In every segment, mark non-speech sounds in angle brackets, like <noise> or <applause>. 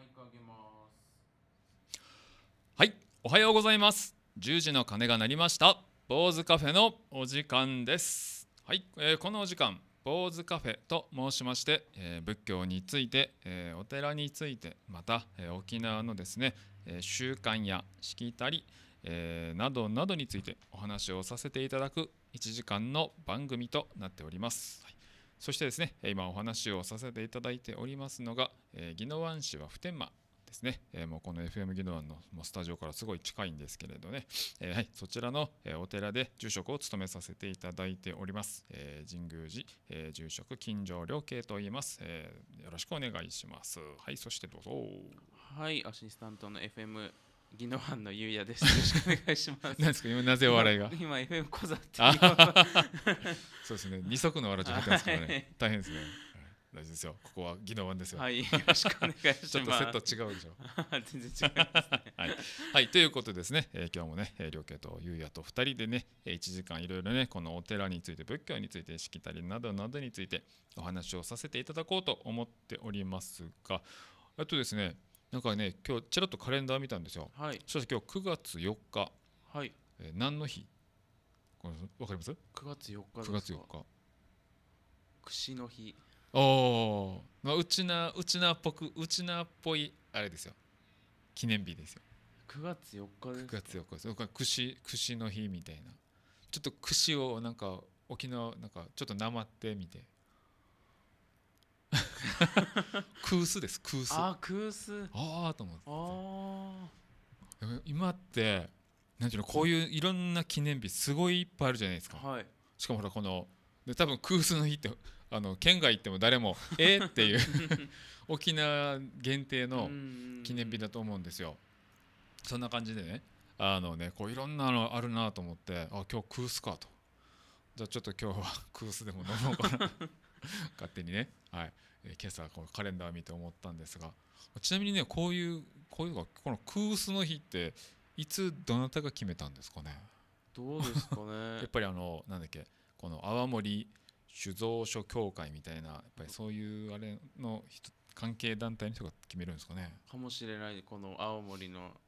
マイクあげますはいおはようございます10時の鐘が鳴りました坊主カフェのお時間ですはい、えー、このお時間坊主カフェと申しまして、えー、仏教について、えー、お寺についてまた、えー、沖縄のですね、えー、習慣やしきたり、えー、などなどについてお話をさせていただく1時間の番組となっております、はいそしてですね、今お話をさせていただいておりますのが、えー、宜野湾市は普天間ですね、えー、もうこの FM 宜野湾のもうスタジオからすごい近いんですけれどね、えー、はい、そちらの、お寺で住職を務めさせていただいております、え神宮寺、え住職金城良慶と言います、えよろしくお願いしますはいそしてどうぞはいアシスタントの FM ギノハンのゆうやです。よろしくお願いします。なんですか今なぜお笑いが。今 FM 小座ってそうですね。二足のわらじ履いてますからね、<laughs> 大変ですね。大事ですよ。ここは技能版ですよ。はい、よろしくお願いします。<laughs> ちょっとセット違うでしょ。<laughs> 全然違いますねはい。はい、ということですね、えー、今日もね、え両家とゆうやと二人でね、1時間いろいろね、このお寺について、仏教について、しきたりなどなどについてお話をさせていただこうと思っておりますが、あとですね、なんかね今日ちらっとカレンダー見たんですよ、はい、そして今日9月4日、はいえー、何の日わかります ?9 月4日で月4日串の日おお、うちなうちなっぽくうちなっぽいあれですよ記念日ですよ9月4日です9月4日です串串の日みたいなちょっと串をなんか沖縄なんかちょっとなまってみて空 <laughs> 数です空数あ空数ああと思って今ってなんていうのこういういろんな記念日すごいいっぱいあるじゃないですか、はい、しかもほらこので多分空数の日ってあの県外行っても誰もえっっていう <laughs> 沖縄限定の記念日だと思うんですよそんな感じでねあのねこういろんなのあるなと思ってあ今日空数かとじゃあちょっと今日は空数でも飲もうかな <laughs> <laughs> 勝手にね、はい、今朝このカレンダー見て思ったんですがちなみにねこういうこういうのこの空薄の日っていつどなたが決めたんですかねどうですかね <laughs> やっぱりあのなんだっけこの泡盛酒造所協会みたいなやっぱりそういうあれの関係団体の人が決めるんですかねかもしれないこの青森の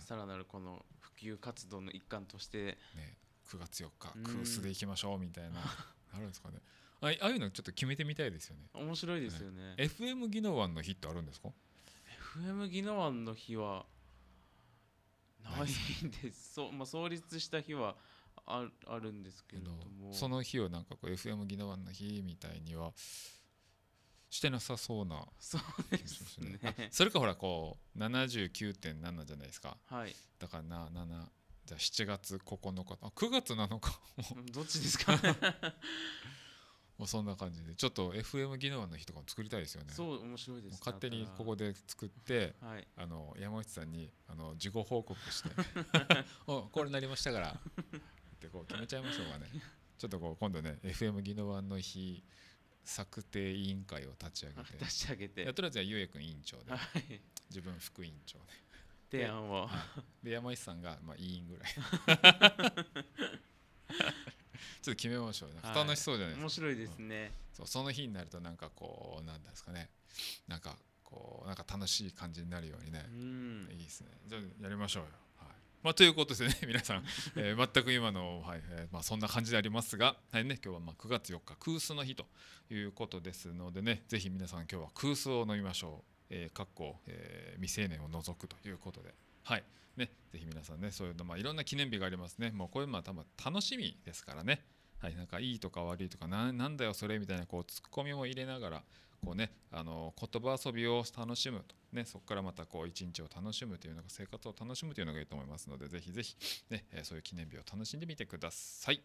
さらなるこの普及活動の一環として、ね、9月4日空薄でいきましょうみたいな、うん、なるんですかねああいうのちょっと決めてみたいですよね面白いですよね、FM 技能湾の日ってあるんですか FM 技能湾の日はないんですそう、まあ、創立した日はああるんですけどその日をなんかこう FM 技能湾の日みたいにはしてなさそうなそうですね、ね、それかほらこう79.7じゃないですか、はい、だからな7じゃあ7月9日あ9月7日どっちですか <laughs> まあ、そんな感じでちょっと FM 技能の日とかも作りたいですよねそう面白いです勝手にここで作って、はい、あの山内さんにあの事後報告して <laughs> おこれなりましたからってこう決めちゃいましょうかねちょっとこう今度ね FM 技能の日策定委員会を立ち上げて立ち上げてとりあえずはゆうやくん委員長で、はい、自分副委員長で提案をで山内さんがまあ委員ぐらい <laughs> ちょっと決めましょうね楽しそうじゃないですか、面白いですね、うん、そうその日になるとなんかこうなんですかねなんかこうなんか楽しい感じになるようにね、うん、いいですねじゃあやりましょうよ、はいまあ、ということですね <laughs> 皆さん、<laughs> えー、全く今の、はいえーまあ、そんな感じでありますが、はいね、今日はまあ9月4日空数の日ということですのでねぜひ皆さん今日は空数を飲みましょう、えー、かっこ、えー、未成年を除くということではい。ね、ぜひ皆さんね、そういうの、まあ、いろんな記念日がありますね。もうこういうのは多分楽しみですからね。はい、なんかいいとか悪いとかなんだよそれみたいなこうツッコミも入れながらこう、ね、あの言葉遊びを楽しむと、ね、そこからまたこう一日を楽しむというのが生活を楽しむというのがいいと思いますのでぜひぜひ、ね、そういう記念日を楽しんでみてください。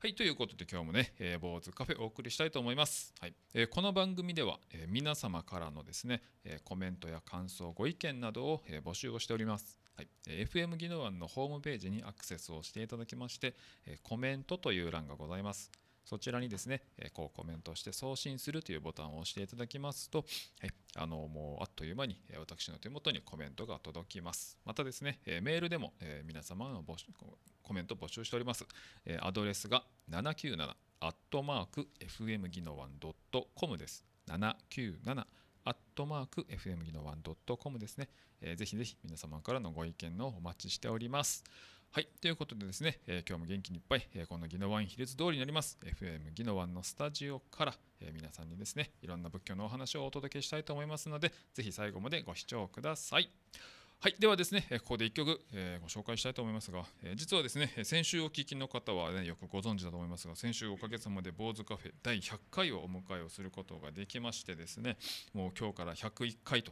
はい、ということで今日もね、えー、坊主カフェお送りしたいと思います。はいえー、この番組では、えー、皆様からのですね、えー、コメントや感想、ご意見などを、え募集をしております。はい、FM 技能案のホームページにアクセスをしていただきましてコメントという欄がございますそちらにですねこうコメントして送信するというボタンを押していただきますと、はい、あのもうあっという間に私の手元にコメントが届きますまたですねメールでも皆様のコメント募集しておりますアドレスが797アットマーク FM 技能案 .com です797アットマーク FM 技ドットコムですね、えー、ぜひぜひ皆様からのご意見のお待ちしております。はい、ということでですね、えー、今日も元気にいっぱい、えー、このギノワン比率通りになります、FM ギノワンのスタジオから、えー、皆さんにですね、いろんな仏教のお話をお届けしたいと思いますので、ぜひ最後までご視聴ください。はい、ではですね、ここで一曲、えー、ご紹介したいと思いますが、えー、実はですね、先週お聞きの方は、ね、よくご存知だと思いますが、先週おかげさまで坊主カフェ第100回をお迎えをすることができましてですね、もう今日から101回と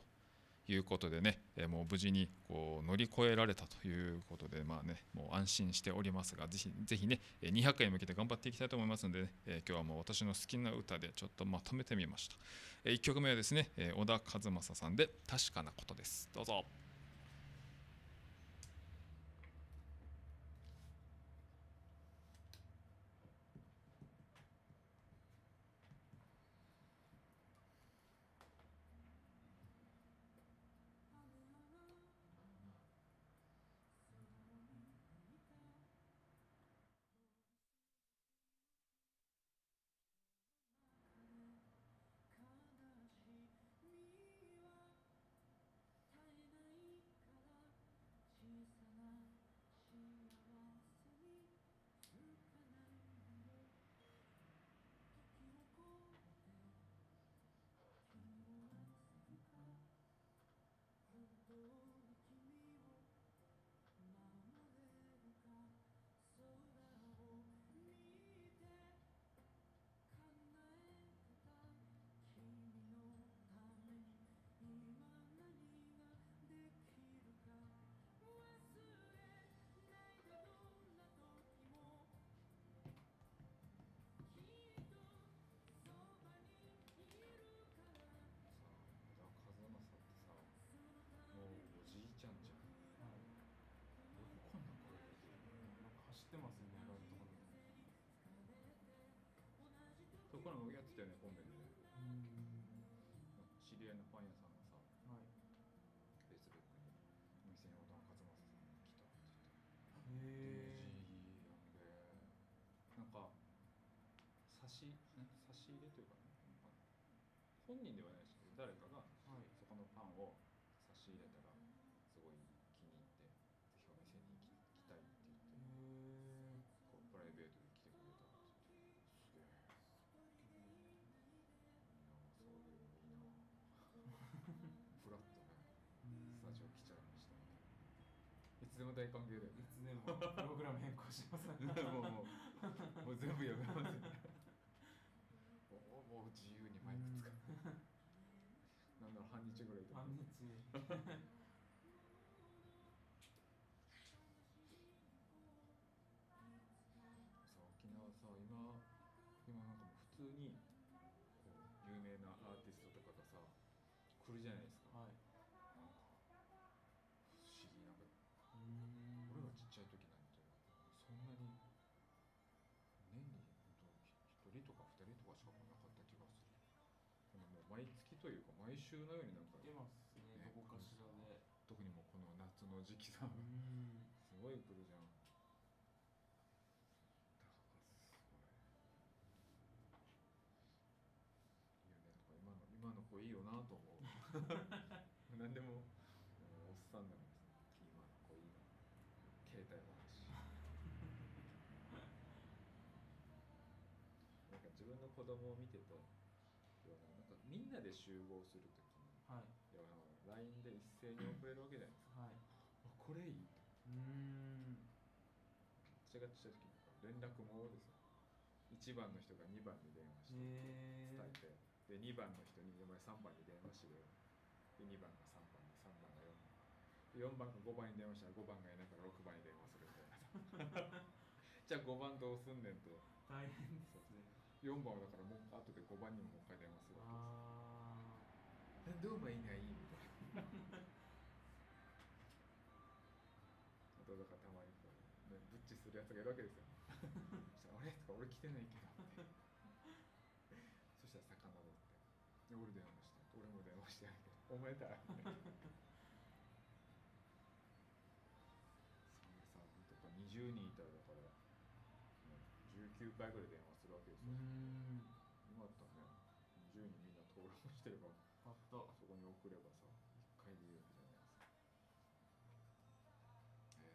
いうことでね、えー、もう無事にこう乗り越えられたということで、まあね、もう安心しておりますが、ぜひぜひね、200回に向けて頑張っていきたいと思いますので、ね、え今日はもう私の好きな歌でちょっとまとめてみました。え1曲目はですね、え小田和正さんで確かなことです。どうぞ。ってますよね、いろんなところそうこれもやってたよね本面で知り合いのパン屋さんがさ、はい、フェイスブックに「お店に小田勝正さん来た」って言ってへえなんか差し差し入れというか、ね、本人ではないど、誰かが、そこのパンを差し入れたらつでも大歓迎だよ。いつでもプログラム変更します <laughs> もうもうもう全部やめますもう自由にマイク使う、なんだろう半日ぐらい半日毎月というか毎週のようになんか出ますねねどこかしらね特にもこの夏の時期さすごい来るじゃんだからすごいいいよねか今の今の子いいよなと思う <laughs> 何でもおっさんなんですね今の子いいな携帯 <laughs> なんか自分の子供を見てとみんなで集合するときに、はい、いや LINE で一斉に送れるわけじゃないですか、はい、あこれいいうんチっチしたに連絡もですよ1番の人が2番に電話して伝えてで2番の人に「お前3番に電話してで2番が3番で3番が4番で4番が5番に電話したら5番がいないから6番に電話するみたいな <laughs> じゃあ5番どうすんねんと大変ですね四番はだからもう後で五番にももう一回電話するわけですどう馬いいないいみたいなあとだからたまにこう、ね、ブッチするやつがいるわけですよそしたら「あれ?」とか「俺来てないけど」ってそしたら魚乗って俺電話して俺も電話してないけど「お前だ」って <laughs> それとか20人いたらだから19回ぐらい電話よよかったね10人みんな登録してればあったそこに送ればさ1回で言うわけじないですかええー、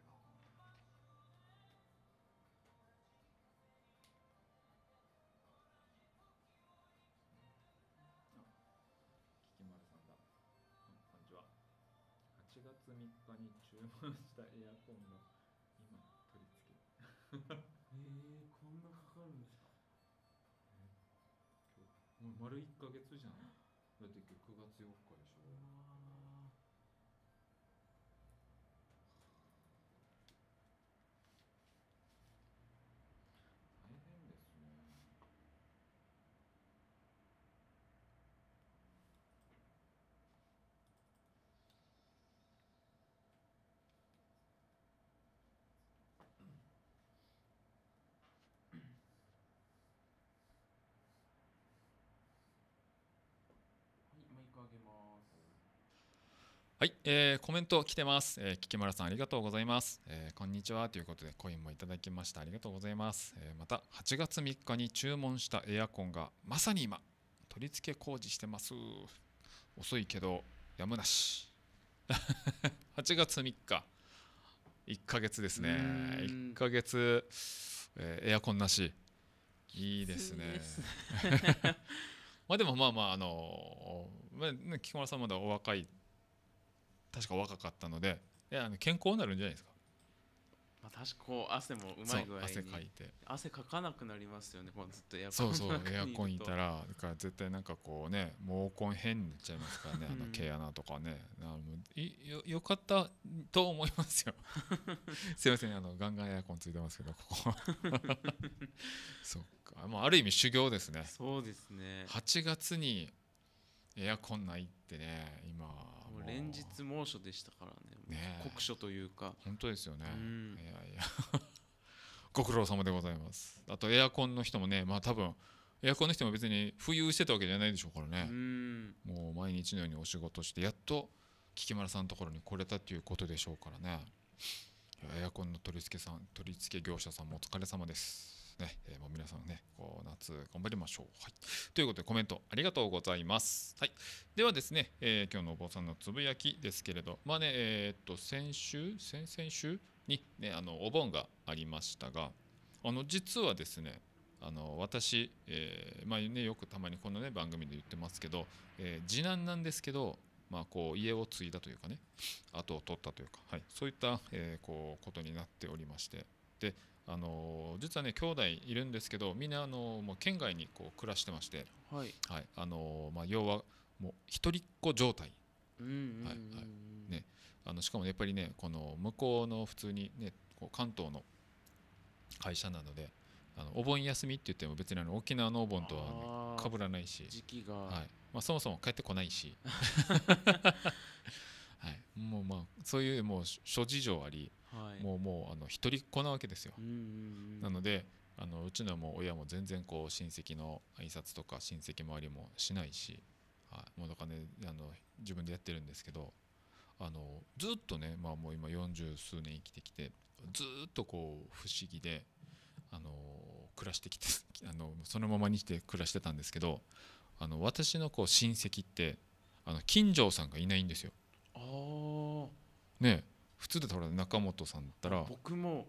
なきまるさんだこんにちは8月3日に注文したエアコンの今取り付け <laughs> えー、こんなかかるんです丸1か月じゃんだって今日9月4日よはい、えー、コメント来てます、えー、菊村さんありがとうございます、えー、こんにちはということでコインもいただきましたありがとうございます、えー、また8月3日に注文したエアコンがまさに今取り付け工事してます遅いけどやむなし8 <laughs> 月3日1ヶ月ですね1ヶ月、えー、エアコンなしいいですね <laughs> まあでもまあまああのー、まあ、ね、菊村さんまだお若い確か若かったのでいやあの健康になるんじゃないですかまあ、確かこう汗もうまい具合に汗かいて汗かかなくなりますよね、まあ、ずっとエアコンそうそうエアコンいたらだから絶対なんかこうね毛根変になっちゃいますからねあの毛穴とかねなあのいよよかったと思いますよ <laughs> すいませんあのガンガンエアコンついてますけどここ <laughs> そっかもうある意味修行ですねそうですね8月にエアコンないってね今もう連日猛暑でしたからね酷暑というか本当ですよね、うん、いやいや <laughs> ご苦労様でございますあとエアコンの人もねまあ多分エアコンの人も別に浮遊してたわけじゃないでしょうからねもう毎日のようにお仕事してやっと菊丸さんのところに来れたっていうことでしょうからねエアコンの取り付けさん取り付け業者さんもお疲れ様ですね、えー、もう皆さんね、こう夏頑張りましょう。はい、ということでコメントありがとうございます。はい、ではですね、えー、今日のお坊さんのつぶやきですけれど、まあね、えー、っと先週、先々週に、ね、あのお盆がありましたが、あの実はですね、あの私、えー、まあね、よくたまにこの、ね、番組で言ってますけど、えー、次男なんですけど、まあ、こう家を継いだというかね後を取ったというか、はい、そういった、えこうことになっておりましてであの実はね兄弟いるんですけどみんなあのもう県外にこう暮らしてまして、はいはいあのまあ、要はもう一人っ子状態。うんはいはいね、あのしかもやっぱりねこの向こうの普通に、ね、こう関東の会社なのであのお盆休みって言っても別にあの沖縄のお盆とは、ね、かぶらないし時期が、はいまあ、そもそも帰ってこないし <laughs> はい、もうまあそういうもう諸事情あり、はい、もうもうあの一人っ子なわけですよ。なのであのうちのも親も全然こう親戚の挨拶とか親戚周りもしないし、はい、もうだからねあの自分でやってるんですけどあのずっとね、まあ、もう今四十数年生きてきてずっとこう不思議であの暮らしてきて <laughs> あのそのままにして暮らしてたんですけどあの私のこう親戚ってあの金城さんがいないんですよ。ね普通でった中本さんだったら僕も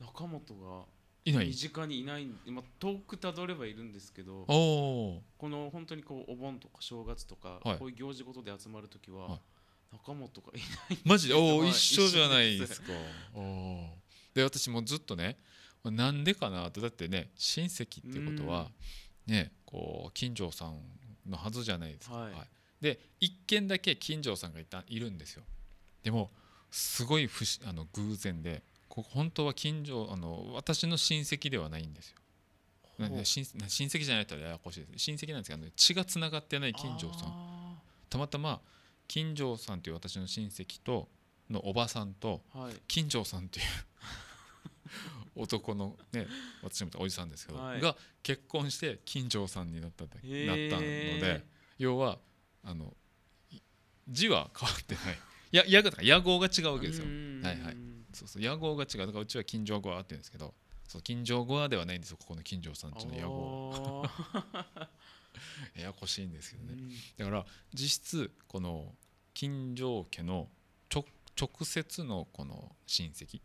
中本がいない身近にいない今遠くたどればいるんですけどこの本当にこうお盆とか正月とか、こういう行事ごとで集まる時は、は中本がいないマジでおお一緒じゃないですかで私もずっとねなんでかなとだってね親戚っていうことはねこう金城さんのはずじゃないですか、はい、で1軒だけ金城さんがいたいるんですよでもすごい不あの偶然でここ本当は近所あの私の親戚ではないんですよ。親戚じゃないとややこしいです親戚なんですけど血がつながってない金城さんたまたま金城さんという私の親戚とのおばさんと、はい、金城さんという <laughs> 男のね私もおじさんですけど、はい、が結婚して金城さんになったなったので要はあの字は変わってないややとか野号が違うわけですよ。はいはい。そうそう野号が違うだからうちは金城語はあってるんですけど、そう金城語はではないんですよここの金城さんちの野号。<laughs> ややこしいんですけどね。だから実質この金城家の直接のこの親戚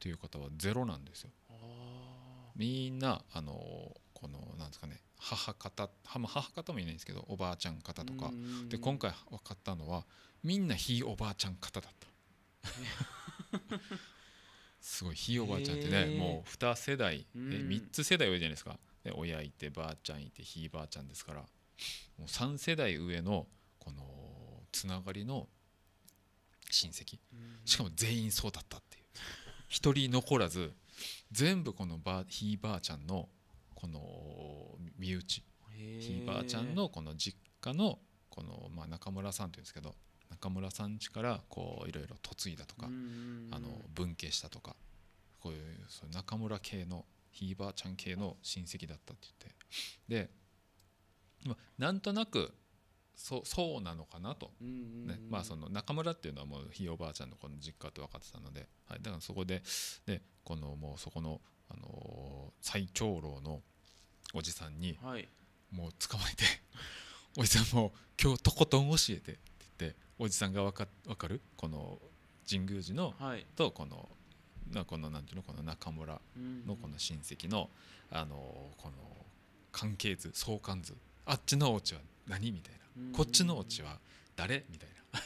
という方はゼロなんですよ。みんなあのこのなんですかね母方母方もいないんですけどおばあちゃん方とかで今回分かったのはみんなひいおばあちゃん方だった <laughs> すごいひいおばあちゃんってねもう2世代え3つ世代上じゃないですかで親いてばあちゃんいてひいばあちゃんですからもう3世代上のこのつながりの親戚しかも全員そうだったっていう1人残らず全部このばひいばあちゃんのこの身内ひいばあちゃんのこの実家のこの、まあ、中村さんっていうんですけど中村さん家からこういろいろ嫁いだとかあの分家したとかこういうそう中村系のひいばあちゃん系の親戚だったって言ってで、まあ、なんとなくそそうなのかなと、ねまあ、その中村っていうのはもうひいおばあちゃんのこの実家って分かってたので、はい、だからそこででこのもうそこのあの最長老のおじさんに、もう捕まえて <laughs> おじさんも「今日とことん教えて」って言っておじさんが分か分かるこの神宮寺の、とこのなこのなんていうのこの中村のこの親戚の、あのこの関係図相関図あっちのお家は何みたいな、こっちのお家は誰みたいな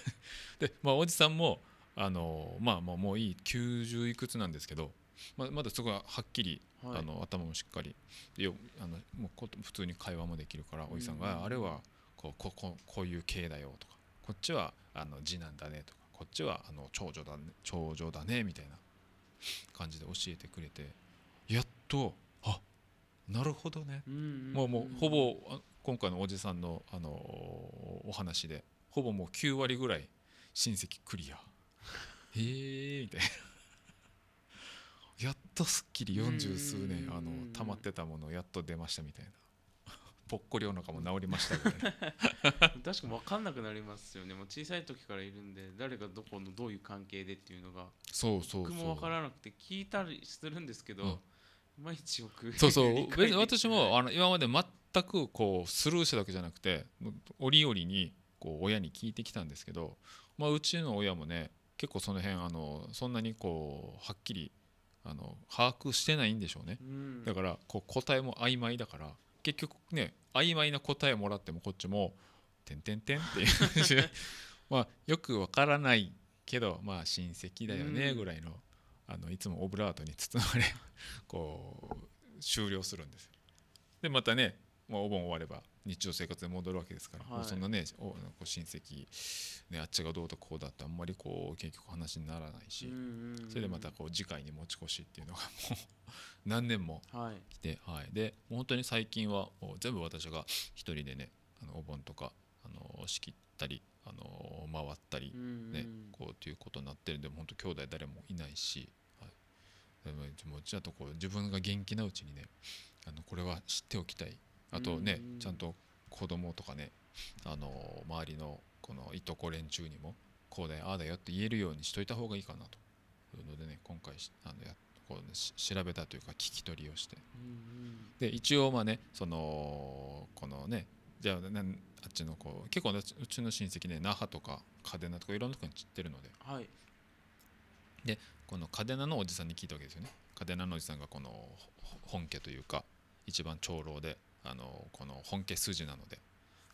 <laughs> で、まあ、おじさんもあのまあもうもういい90いくつなんですけどままだそこははっきり、はい、あの頭もしっかりあのもうこ普通に会話もできるからおじさんが、あれはこうこここういう系だよとかこっちはあの次男だねとかこっちはあの長女だね長女だねみたいな感じで教えてくれてやっとあなるほどね、うんうん、もうもうほぼ今回のおじさんの、あのお話でほぼもう9割ぐらい親戚クリア。<laughs> へえみたいなとすっきり四十数年あの溜まってたものやっと出ましたみたいな <laughs> ぽっこりお腹も治りましたみたい <laughs> 確かに分かんなくなりますよねもう小さい時からいるんで誰がどこのどういう関係でっていうのがそうそう僕も分からなくて聞いたりするんですけど、うん毎日よくそうそう <laughs> 別に私もあの今まで全くこうスルーしただけじゃなくて折々にこう親に聞いてきたんですけど、まあ、うちの親もね結構その辺あのそんなにこうはっきりあの把握してないんでしょうね、うん、だからこう答えも曖昧だから結局ね曖昧な答えもらってもこっちも「てんてんてん」っていう <laughs> まあよくわからないけどまあ親戚だよねぐらいのうん、あのいつもオブラートに包まれこう終了するんですでまたね、もうお盆終われば日常生活に戻るわけですから、はい、そんなねおなんか親戚、ね、あっちがどうだこうだってあんまりこう結局話にならないし、それでまたこう次回に持ち越しっていうのがもう何年も来て、はい、はい、で本当に最近は全部私が一人でねあのお盆とかあの仕切ったりあの回ったりね、ね、こうということになってるんで本当兄弟誰もいないし、はい、でもうちだとこう自分が元気なうちにねあのこれは知っておきたいあとねちゃんと子供とかねあの周りのこのいとこ連中にもこうだよああだよって言えるようにしといた方がいいかなというのでね今回あのやこう、ね、調べたというか聞き取りをして、で一応まあねそのこのねじゃあ、ね、あっちのこう結構、うちの親戚ね那覇とか嘉手納とかいろんなとこに散ってるので、はい、でこの嘉手納のおじさんに聞いたわけですよね嘉手納のおじさんがこの本家というか一番長老であのこの本家筋なので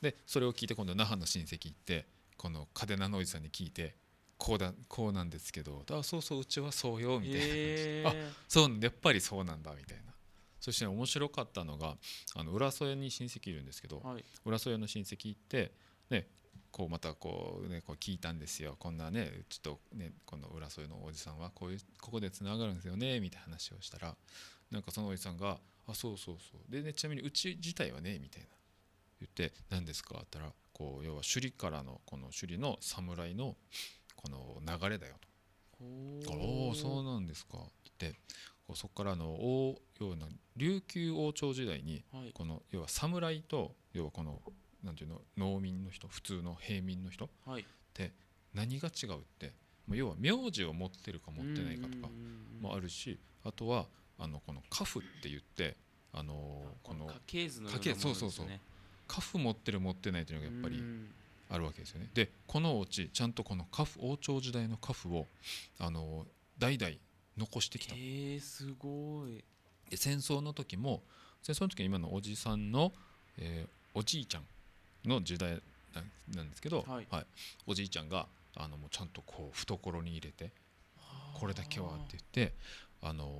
でそれを聞いて今度那覇の親戚行ってこの嘉手納のおじさんに聞いてこうだこうなんですけどあそうそううちはそうよみたいな感じ、えー、あそうやっぱりそうなんだみたいなそして、ね、面白かったのがあの浦添に親戚いるんですけど、はい、浦添の親戚行って、ね、こうまたこう,、ね、こう聞いたんですよこんなねちょっと、ね、この浦添のおじさんはこういうここでつながるんですよねみたいな話をしたらなんかそのおじさんが「あそうそうそうで、ね、ちなみにうち自体はねみたいな言って何ですかって言ったらこう要は首里からのこの首里の侍のこの流れだよとおおそうなんですかってそこからあの王要な琉球王朝時代に、この要は侍と要はこのなんていうの農民の人普通の平民の人、はい、って何が違うって要は名字を持ってるか持ってないかとかもあるしあとはあのこのカフって言ってあのこの家系図のようなものですねそうそうそうカフ持ってる持ってないというのがやっぱりあるわけですよねでこのお家ちゃんとこのカフ王朝時代のカフをあの代々残してきたえー、すごいで戦争の時も戦争の時は今のおじさんの、えー、おじいちゃんの時代なんですけど、はい、はい、おじいちゃんがあのもうちゃんとこう懐に入れてこれだけはって言ってあの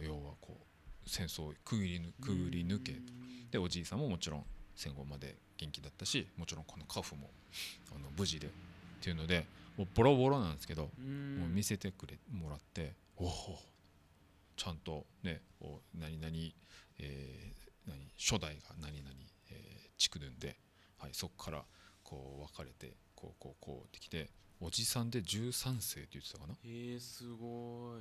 要はこう戦争をくぐりくぐり抜けでおじいさんももちろん戦後まで元気だったしもちろんこの家父もあの無事でっていうのでもうボロボロなんですけどもう見せてくれもらっておおちゃんとねお何々、えー、何初代が何々、えー、でんで、はい、そこからこう分かれてこうこうこうってきておじさんで13世って言ってたかなえすごい、うんうん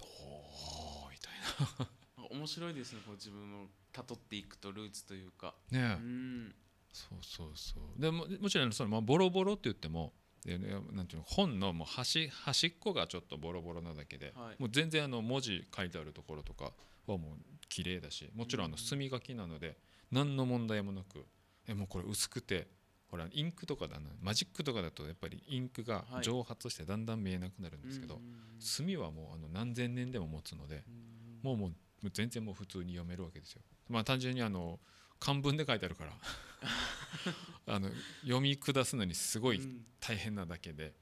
おおみたいな <laughs> 面白いですねこう自分をたどっていくとルーツというかねうんそうそうそうでももちろんその、まあ、ボロボロって言ってもでなんていうの本のもう端端っこがちょっとボロボロなだけで、はい、もう全然あの文字書いてあるところとかはもう綺麗だしもちろんあの墨書きなので何の問題もなくえもうこれ薄くてほらインクとかだなマジックとかだとやっぱりインクが蒸発してだんだん見えなくなるんですけど、はい、炭はもうあの何千年でも持つのでもうもう全然もう普通に読めるわけですよ。まあ、単純にあの漢文で書いてあるから <laughs> あの読み下すのにすごい大変なだけで、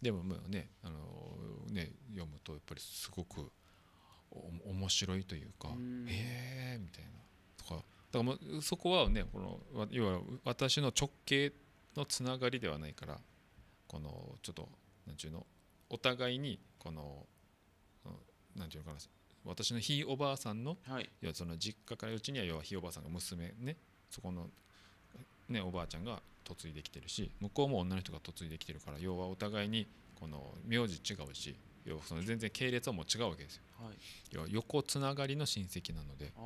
でももうねあのね読むとやっぱりすごく面白いというか「ええ」みたいなからそこはねこの要は私の直系のつながりではないからこのちょっと何ちゅうのお互いにこの何て言うのかな私のひいおばあさんの,、はい、要はその実家からうちには要はひいおばあさんが娘ねそこの、ね、おばあちゃんが嫁いできてるし向こうも女の人が嫁いできてるから要はお互いにこの名字違うし要はその全然系列はもう違うわけですよ、はい、要は横つながりの親戚なのでだか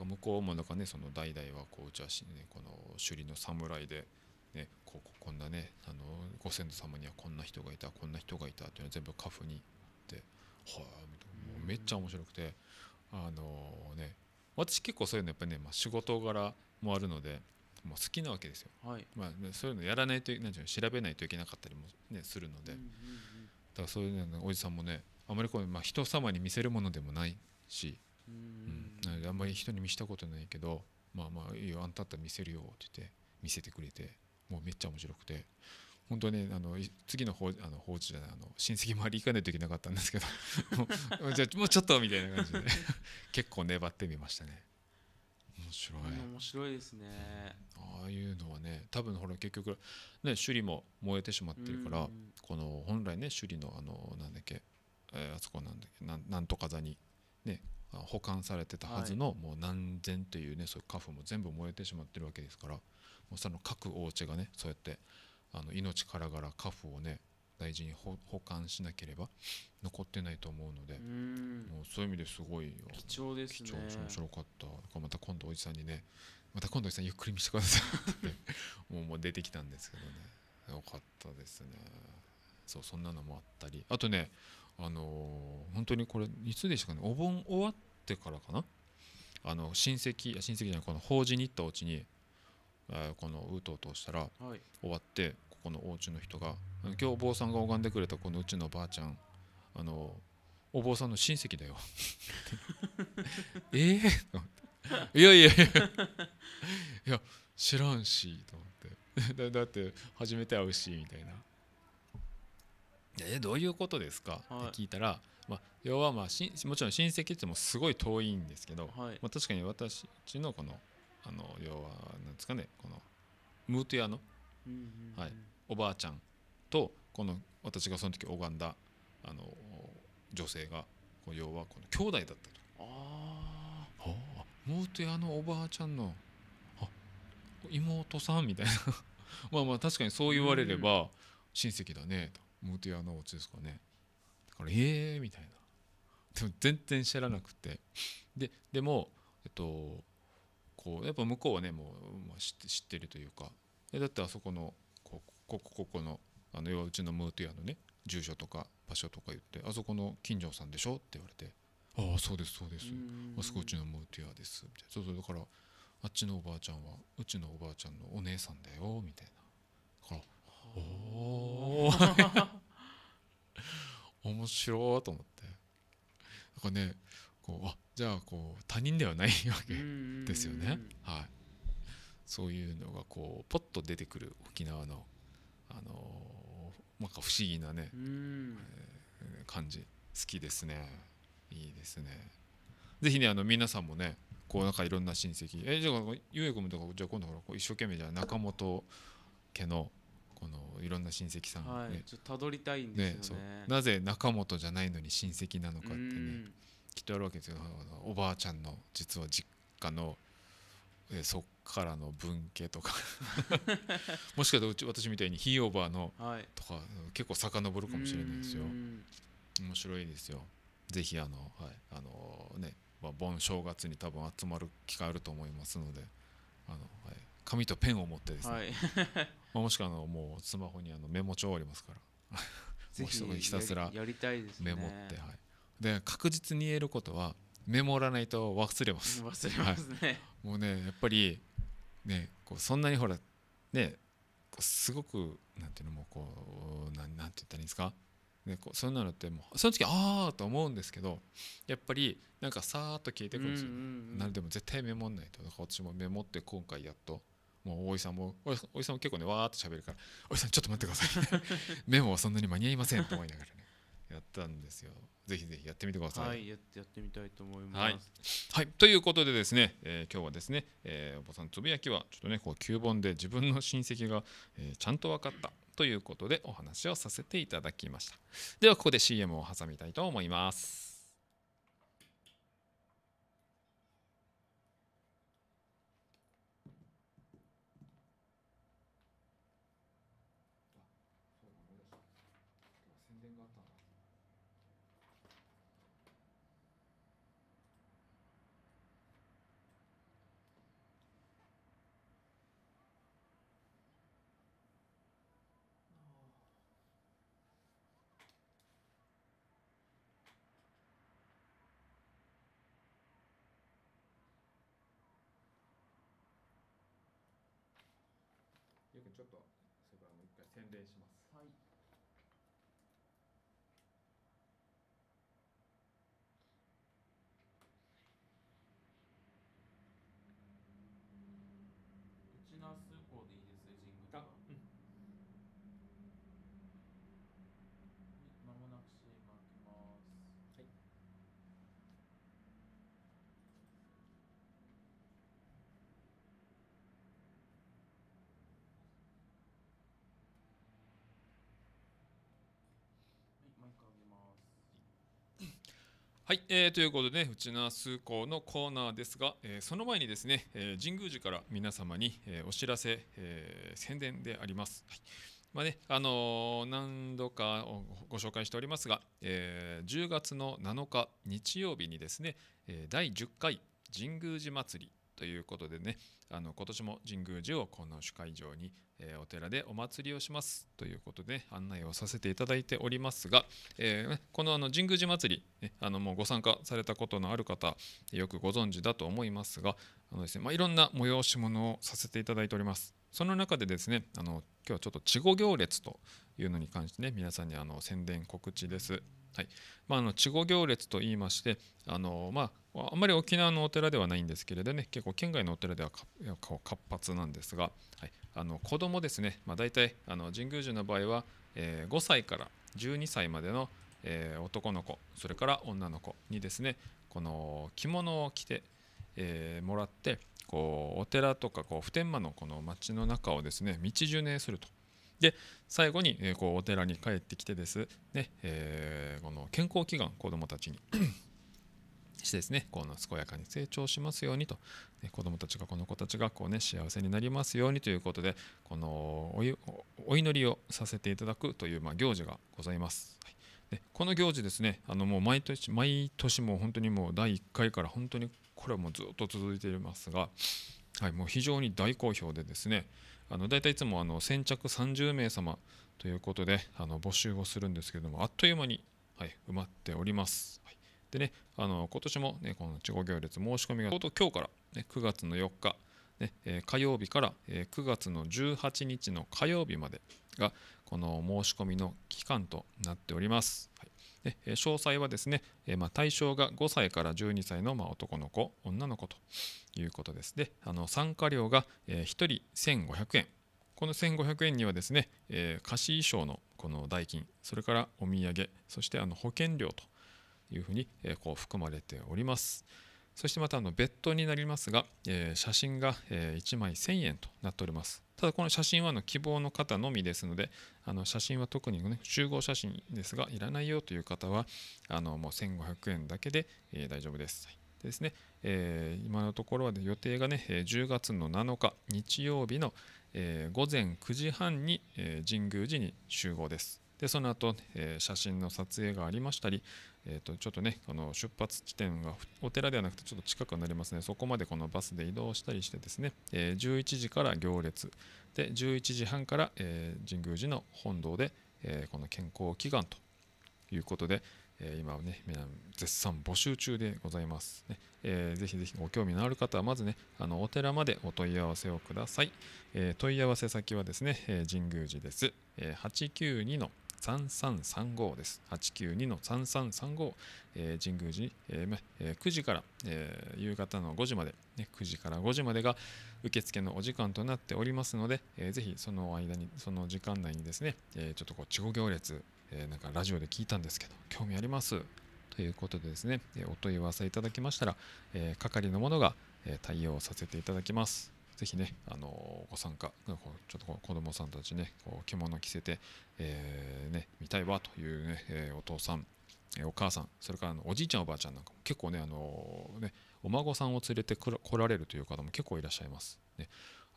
ら向こうもなんかねその代々はこううちは、この首里の侍で、ね、こうこんなねあのご先祖様にはこんな人がいたこんな人がいたっていうのは全部カフにではあめっちゃ面白くてあのね私結構そういうのやっぱりね、まあ、仕事柄もあるのでもう好きなわけですよ、はい、まあ、そういうのやらないとなんていうの調べないといけなかったりも、ね、するので、うからそういうのおじさんもねあまりこう、まあ、人様に見せるものでもないし、うん、あんまり人に見せたことないけどまあまあいいよあんたったら見せるよって言って見せてくれてもうめっちゃ面白くて本当にあの次の放あの放置じゃないあの親戚周り行かないといけなかったんですけど <laughs> じゃもうちょっとみたいな感じで <laughs> 結構粘ってみましたね。白い面白いですねああいうのはね多分ほら結局ね首里も燃えてしまってるから、うん、この本来ね首里のあのなんだっけ、えー、あそこなんだっけなんなんとか座にね保管されてたはずの、はい、もう何千というねそういう家父も全部燃えてしまってるわけですからもうその各お家がねそうやってあの命からがら家父をね大事に保管しなければ残ってないと思うのでもうそういう意味ですごい貴重ですね貴重面白かったまた今度おじさんにねまた今度おじさんゆっくり見せてくださいって <laughs> もうもう出てきたんですけどねよかったですねそうそんなのもあったりあとねあのー、本当にこれいつでしたかねお盆終わってからかなあの親戚親戚じゃないこの法事に行ったうちにこのうとうとしたら終わって、このお家の人が今日お坊さんが拝んでくれたこのうちのばあちゃんあのお坊さんの親戚だよえ <laughs> えー、いやいやいやいや知らんしと思って <laughs> だって初めて会うしみたいな「えどういうことですか?」って聞いたら、まあ、要は、まあ、しもちろん親戚ってもすごい遠いんですけど、はい、まあ、確かに私のこのあの要はなんですかねこのムート屋のはい、おばあちゃんとこの私がその時拝んだあの女性が要はこの兄弟だったと。ああもうてあのおばあちゃんのあ妹さんみたいな <laughs> まあまあ確かにそう言われれば親戚だねともうてあのお家ですかねだからええみたいなでも全然知らなくてででもえっとこうやっぱ向こうはねもう、まあ、知ってるというかだってあそこのこここここのあの要はうちのムートアのね住所とか場所とか言って「あそこの近所さんでしょ?」って言われて「ああそうですそうですあそこうちのムートアです」みたいなそうそうだからあっちのおばあちゃんはうちのおばあちゃんのお姉さんだよみたいなだから「おお <laughs> 面白い」と思ってだからねこうあじゃあこう他人ではないわけですよねはい。そういうのがこうポッと出てくる沖縄の、あのー、なんか不思議なね、えー、感じ好きですねいいですねぜひねあの皆さんもねこうなんかいろんな親戚えじゃあゆうえくんとかじゃあ今度ほら一生懸命じゃ中本家のこのいろんな親戚さんね、はい、ちょっとたどりたいんですよね、ね、なぜ中本じゃないのに親戚なのかってねきっとあるわけですよおばあちゃんの実は実家のえそっからの文系とか <laughs> もしかしたらうち私みたいにヒーオーバーのとか、はい、結構遡るかもしれないですよ面白いですよぜひあの、はい、あのね、まあ、盆正月に多分集まる機会あると思いますのであの、はい、紙とペンを持ってですね、はい、<laughs> まあ、もしくはあのもうスマホにあのメモ帳ありますから <laughs> もうひたすらメモって、はい、で確実に言えることはメモらないと忘れます忘れますね、はい、もうねやっぱりねこうそんなにほらねすごくなんていうのもこうなんなんて言ったらいいんですかね、こうそんなのってもうその時ああと思うんですけどやっぱりなんかさーっと消えてくるんですよ、なのでも絶対メモんないとだから私もメモって今回やっともう大井さんも大井さんも結構ねわーっと喋るから「大井さんちょっと待ってください」<laughs>「メモはそんなに間に合いません」と思いながらねやったんですよ。ぜひぜひやってみてください。はい、やってみたいと思います。はい、はい、ということでですね、えー、今日はですね、えー、おばさんつぶやきはちょっとねこう旧本で自分の親戚が、えー、ちゃんと分かったということでお話をさせていただきました。ではここで CM を挟みたいと思います。ちょっとそれからもう一回宣伝します。はいはい、えー、ということで、ね、うちな崇高のコーナーですが、えー、その前にですね、えー、神宮寺から皆様に、えー、お知らせ、えー、宣伝であります。はいまあねあのー、何度かご紹介しておりますが、えー、10月の7日日曜日にですね、えー、第10回神宮寺祭りということでねあの今年も神宮寺をこの主会場に、えー、お寺でお祭りをしますということで、ね、案内をさせていただいておりますが、えー、このあの神宮寺祭り、ね、あのもうご参加されたことのある方よくご存知だと思いますがあのですね、まあ、いろんな催し物をさせていただいております。その中でですねあの今日はちょっと稚語行列というのに関してね皆さんにあの宣伝告知です。はいまあ、あの稚語行列といいましてあの、まあ、あんまり沖縄のお寺ではないんですけれどね結構県外のお寺では活発なんですが、はい、あの子供ですね、まあ、大体あの神宮寺の場合は、えー、5歳から12歳までの、えー、男の子それから女の子にですねこの着物を着て、えー、もらってこうお寺とかこう普天間のこの町の中をですね道順ねすると。で最後に、えこうお寺に帰ってきてですね、えー、この健康祈願子どもたちに <clears throat> してですねこの健やかに成長しますようにと、ね、子どもたちがこの子たちがこう、ね、幸せになりますようにということでこのお祈りをさせていただくという、まあ、行事がございます。はいでこの行事ですねあのもう毎年毎年も本当にもう第1回から本当にこれはもうずっと続いていますが、はい、もう非常に大好評でですねあの大体いつもあの先着30名様ということであの募集をするんですけれどもあっという間に、はい、埋まっております。はい、でねあの今年も、ね、この地方行列申し込みがょうど今日から、ね、9月の4日ねえ火曜日から、え9月の18日の火曜日までがこの申し込みの期間となっております。はい、詳細はですね、まあ、対象が5歳から12歳の男の子、女の子ということです。で、あの参加料が1人1500円。この1500円にはですね、貸衣装のこの代金、それからお土産、そしてあの保険料というふうに含まれております。そしてまたあの別途になりますが、えー、写真が、え1枚1000円となっております。ただこの写真はの希望の方のみですので、あの写真は特に、ね、集合写真ですが、いらないよという方は、あのもう1500円だけで、え大丈夫です。でですね、えー、今のところは予定がね、10月の7日日曜日の、え午前9時半に、え神宮寺に集合です。でその後、えー、写真の撮影がありましたり、えー、とちょっとねこの出発地点がお寺ではなくてちょっと近くになりますねそこまでこのバスで移動したりしてですね、えー、11時から行列で11時半から、えー、神宮寺の本堂で、えー、この健康祈願ということで、えー、今はね皆絶賛募集中でございます、ねえー、ぜひぜひご興味のある方はまずねあのお寺までお問い合わせをください、えー、問い合わせ先はですね、え神宮寺です、え892の「3335です。892の3335、えー、神宮寺、えーえー、9時から、えー、夕方の5時まで、ね、9時から5時までが受付のお時間となっておりますので、えー、ぜひその間に、その時間内にですね、えー、ちょっとこう、地方行列、えー、なんかラジオで聞いたんですけど、興味あります。ということでですね、えー、お問い合わせいただきましたら、えー、係の者が、えー、対応させていただきます。ぜひね、あのご参加、ちょっと子供さんたちね、こう着物着せて、えー、ね、見たいわというね、えお父さん、えお母さん、それからのおじいちゃん、おばあちゃんなんかも結構ね、あのねお孫さんを連れてこられるという方も結構いらっしゃいます。ね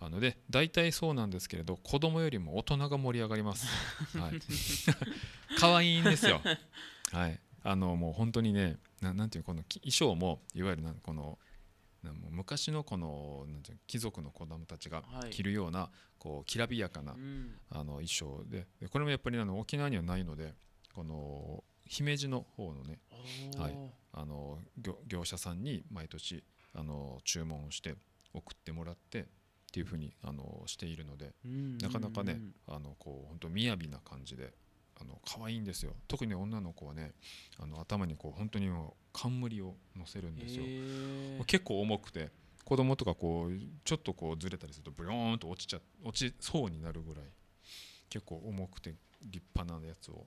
あので大体そうなんですけれど子供よりも大人が盛り上がります。はい、<laughs> 可愛いんですよ。はい、あのもう本当にねななんていうこの衣装もいわゆるなんこのも昔のこのなんていう貴族の子供たちが着るような、こうきらびやかな、あの衣装でこれもやっぱりあの沖縄にはないのでこの姫路の方のね、はい、あの業者さんに毎年あの注文をして送ってもらってっていうふうにあのしているので、なかなかねあのこう本当雅な感じであの可愛いんですよ特に女の子はねあの頭にこう本当に冠を乗せるんですよ、結構重くて子供とかこうちょっとこうずれたりするとブヨーンと落ちちゃ落ちそうになるぐらい結構重くて立派なやつを、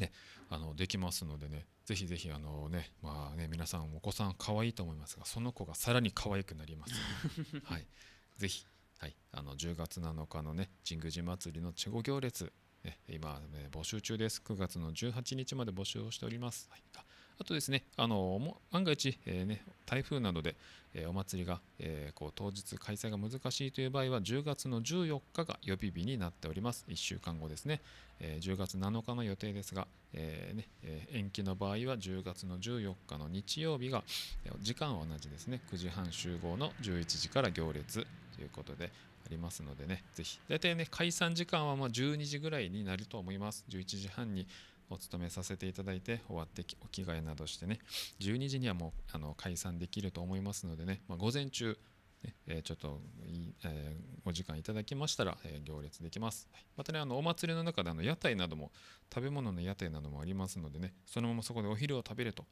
ね、あのできますのでねぜひぜひあのね、まあね、皆さんお子さん可愛いと思いますがその子がさらに可愛くなります、<laughs> はい、ぜひ、はい、あの10月7日のね神宮寺祭りの稚児行列今、ね、募集中です。9月の18日まで募集をしております。はい、あとですね、あの万が一、えー、ね、台風などで、えー、お祭りが、えー、こう当日開催が難しいという場合は、10月の14日が予備日になっております。1週間後ですね、え10月7日の予定ですが、えねえ延期の場合は10月の14日の日曜日が、時間は同じですね、9時半集合の11時から行列ということで、りますのでね、ぜひ。大体ね、解散時間はま12時ぐらいになると思います。11時半にお勤めさせていただいて、終わってお着替えなどしてね、12時にはもうあの解散できると思いますのでね、まあ、午前中、ねえちょっとえー、お時間いただきましたら、えー、行列できます。はい、またね、あのお祭りの中であの屋台なども、食べ物の屋台などもありますのでね、そのままそこでお昼を食べると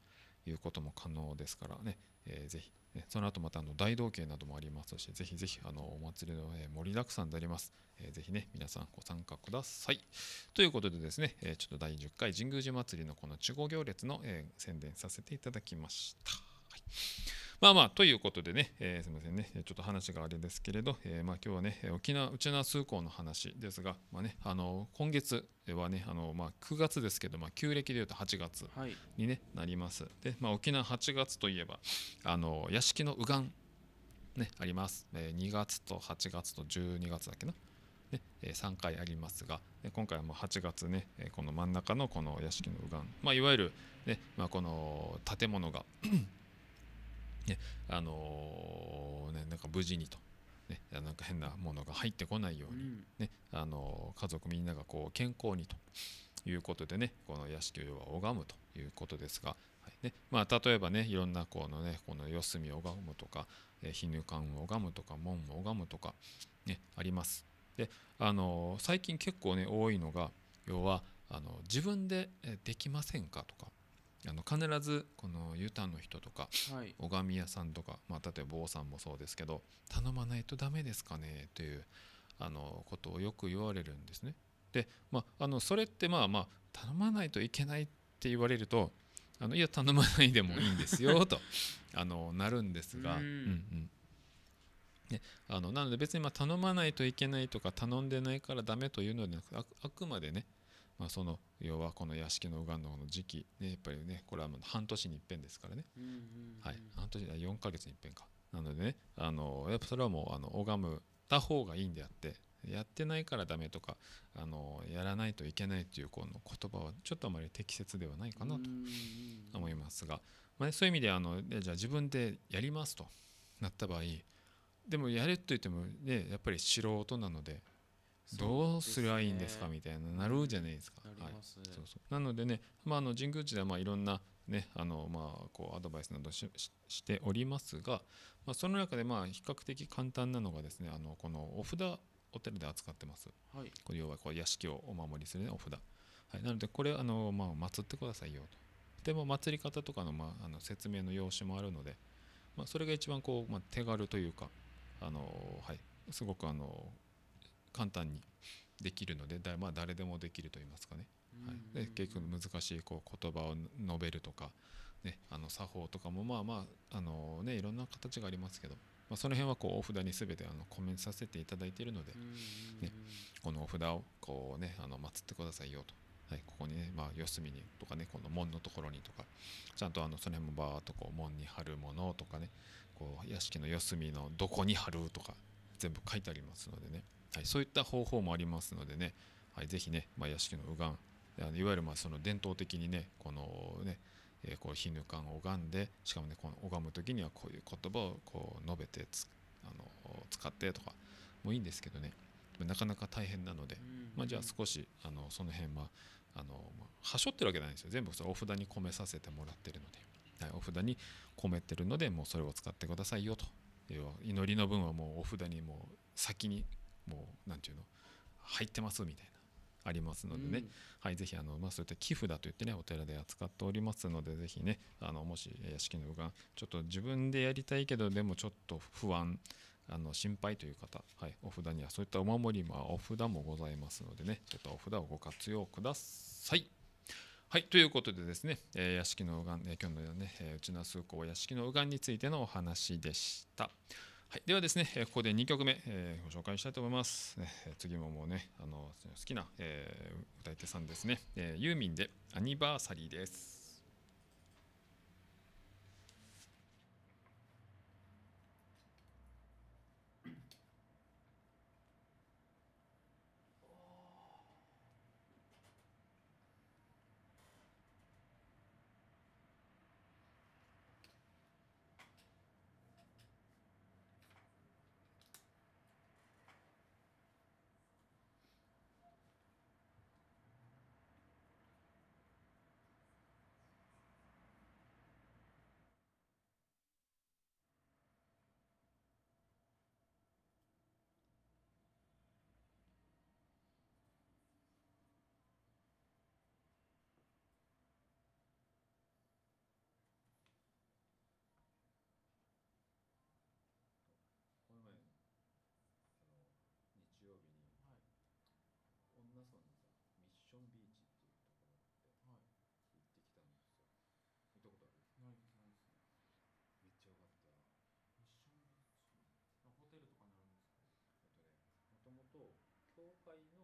いうことも可能ですからね、えー、ぜひ、ね、その後またあの大道慶などもありますし、ぜひぜひあのお祭りの、え盛りだくさんであります、えー。ぜひね、皆さんご参加ください。ということでですね、えちょっと第10回神宮寺祭りのこの中央行列の、え宣伝させていただきました。はいまあまあ、ということでね、えー、すみませんね、ちょっと話があれですけれど、えー、まあ今日はね、沖縄、内縄通行の話ですが、まあね、あの今月はね、あのまあ9月ですけど、まあ、旧暦でいうと8月に、ねなります。で、まあ、沖縄8月といえば、あの屋敷の右岸、ね、あります、えー。2月と8月と12月だっけな。ね、3回ありますが今回はもう8月ねこの真ん中のこの屋敷の右岸、まあ、いわゆるね、ねまあ、この建物がねあのー、ね、なんか無事にと、ね、なんか変なものが入ってこないように、うん、ねあのー、家族みんながこう健康にということでねこの屋敷を要は拝むということですが、はいねまあ、例えばねいろんなこの,、ね、この四隅を拝むとかかんを拝むとか門を拝むとか、ね、あります。であのー、最近結構ね多いのが要はあの自分でできませんかとかあの必ずこのユタの人とか、はい、拝み屋さんとか、まあ、例えば坊さんもそうですけど頼まないとダメですかねというあのことをよく言われるんですね。で、まあ、あのそれってまあまあ頼まないといけないって言われるとあのいや頼まないでもいいんですよ <laughs> とあのなるんですが。うん、うんね、あのなので別にま頼まないといけないとか頼んでないからダメというのではなくあくまでねまあ、その要はこの屋敷の拝んの時期、ね、やっぱりねこれはもう半年に一遍ですからね、うんうんうん、はい、半年4か月に一遍かなのでねあのやっぱそれはもうあの拝むた方がいいんであってやってないからダメとかあのやらないといけないというこの言葉はちょっとあまり適切ではないかなと思いますが、まあ、そういう意味であのじゃあ自分でやりますとなった場合でもやれと言っても、ね、やっぱり素人なのでどうすりゃいいんですかみたいななるじゃないですか。はい、そうそうなのでね、まあ、あの神宮寺ではまあいろんな、ね、あのまあこうアドバイスなどししておりますが、まあ、その中でまあ比較的簡単なのがですねあのこのお札お寺で扱ってます、はい、これ要はこう屋敷をお守りする、ね、お札、はい、なのでこれあの、まあ、祀ってくださいよとでも祭り方とかの,、まあ、あの説明の用紙もあるので、まあ、それが一番こう、まあ、手軽というかあの、はい、すごくあの簡単にできるのでだ、まあ、誰でもできると言いますかね、はい、で結局難しいこう言葉を述べるとか、ね、あの作法とかもまあまあ、あのね、いろんな形がありますけど、まあ、その辺はこうお札に全てあのコメントさせていただいているので、ね、このお札をこう、ね、あの祀ってくださいよと。はい、ここにね、まあ、四隅にとかねこの門のところにとかちゃんとあのその辺もバーっとこう門に貼るものとかねこう屋敷の四隅のどこに貼るとか全部書いてありますのでね。はい、そういった方法もありますのでね、はい、ぜひね、まあ、屋敷の右岸いわゆるまあその伝統的にねこのねえー、こう火ぬかんを拝んでしかもねこの拝む時にはこういう言葉をこう述べてあの使ってとかもいいんですけどねなかなか大変なので、まあ、じゃあ少しあのその辺はあのはしょってるわけじゃないんですよ全部それお札に込めさせてもらってるので、はい、お札に込めてるのでもうそれを使ってくださいよという祈りの分はもうお札にもう先にもう何て言うの入ってますみたいなありますのでね、うん、はい、ぜひあの、まあ、そういった寄付だといってねお寺で扱っておりますのでぜひねあのもし屋敷のがちょっと自分でやりたいけどでもちょっと不安あの心配という方、はい、お札にはそういったお守りもお札もございますのでねそういったお札をご活用ください。はい、ということでですね、えー、屋敷のうがん、えー、今日のね、えー、内名崇高屋敷のうがんについてのお話でした。はい、ではですね、ここで2曲目、えー、ご紹介したいと思います。え次ももうね、あの好きな、えー、歌い手さんですね、えー、ユーミンでアニバーサリーです。 가까이는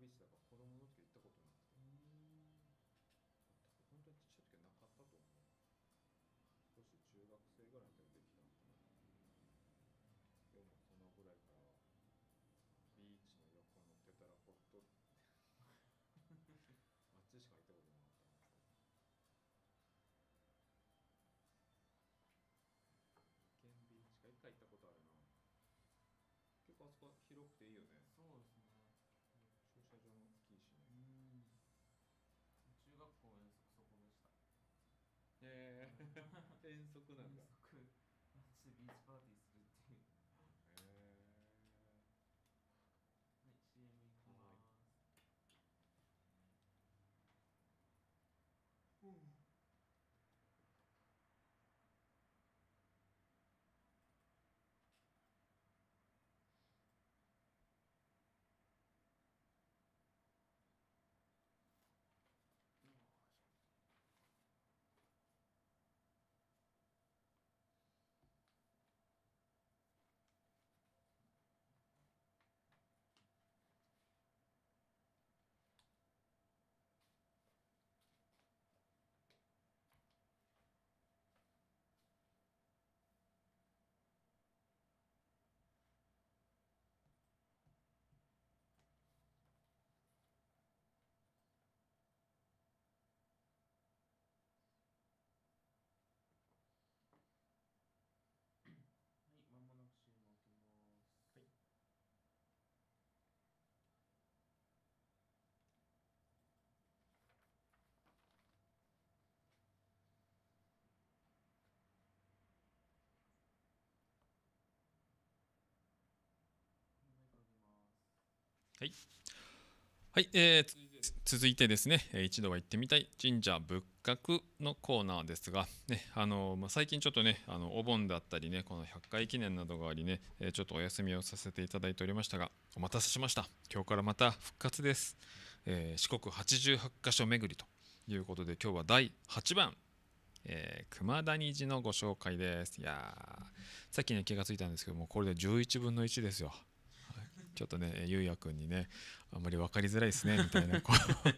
ビーチだから子供の時行ったことなくて本当にちっちゃい時はなかったと思う少し中学生ぐらいの時できたのかなでもそのぐらいからビーチの横乗ってたらほっとってあっちしか行ったことなかったケンビーチか一回行ったことあるな結構あそこ広くていいよねそうです遠足なんだ遠足、まあ、ビーチパーティーはい、はいえー、続いてですね一度は行ってみたい神社仏閣のコーナーですが、ねあのまあ、最近ちょっとねあのお盆だったりねこの100回記念などがありねえちょっとお休みをさせていただいておりましたがお待たせしました今日からまた復活です、えー、四国88カ所巡りということで今日は第8番えー、熊谷寺のご紹介です。いやさっきね気が付いたんですけどもこれで11分の1ですよ。ちょっとねゆうやくんにねあんまり分かりづらいですねみたいなこう <laughs>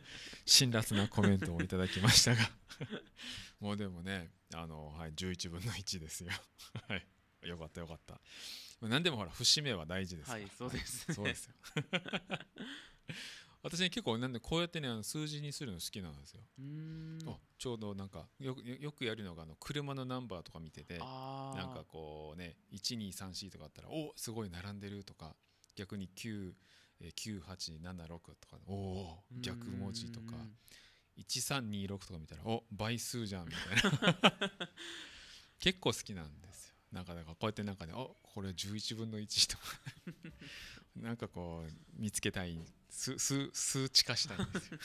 辛辣なコメントをいただきましたが <laughs> もうでもねあの、はい、11分の1ですよ <laughs> はいよかったよかった何でもほら節目は大事ですはいそうです、ね、そうですよ私ね結構なんでこうやってねあの数字にするの好きなんですよちょうどなんかよくやるのがあの車のナンバーとか見ててなんかこうね1234とかあったらおすごい並んでるとか逆に9876とかおお逆文字とか1326とか見たらお倍数じゃんみたいな <laughs> 結構好きなんですよなんかだかこうやってなんかねおこれ11分の1とか <laughs> なんかこう見つけたい数数数値化したいんですよ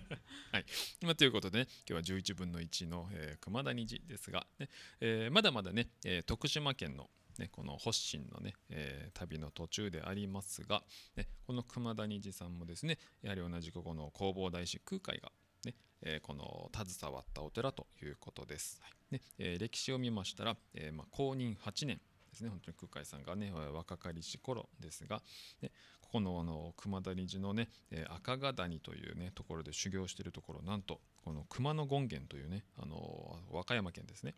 <laughs> はい、まあ、ということで、ね、今日は11分の1の、えー、熊谷寺ですが、ねえー、まだまだね、えー、徳島県のね、この発信のね、えー、旅の途中でありますが、ね、この熊谷寺さんもですねやはり同じくこの弘法大師空海がね、えー、この携わったお寺ということです。はいねえー、歴史を見ましたら、えまあ、公認8年ですね本当に空海さんがね若かりし頃ですがでここのあの熊谷寺のね赤ヶ谷というねところで修行しているところなんとこの熊野権現というねあの和歌山県ですね